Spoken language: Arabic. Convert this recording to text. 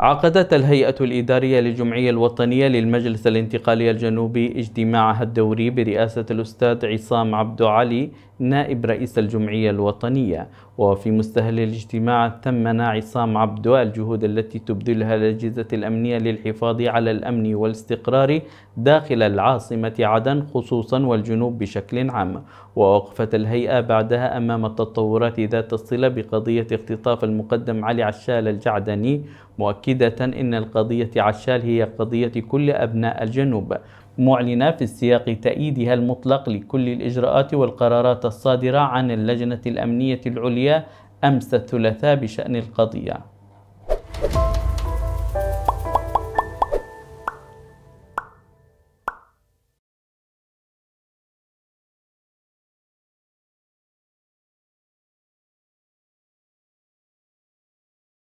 عقدت الهيئة الإدارية للجمعية الوطنية للمجلس الانتقالي الجنوبي اجتماعها الدوري برئاسة الأستاذ عصام عبد علي نائب رئيس الجمعية الوطنية وفي مستهل الاجتماع ثمن عصام عبدو الجهود التي تبذلها الأجهزة الأمنية للحفاظ على الأمن والاستقرار داخل العاصمة عدن خصوصا والجنوب بشكل عام ووقفت الهيئة بعدها أمام التطورات ذات الصلة بقضية اختطاف المقدم علي عشال الجعدني مؤكدة أن القضية عشال هي قضية كل أبناء الجنوب معلنة في السياق تأييدها المطلق لكل الإجراءات والقرارات الصادرة عن اللجنة الأمنية العليا أمس الثلاثاء بشأن القضية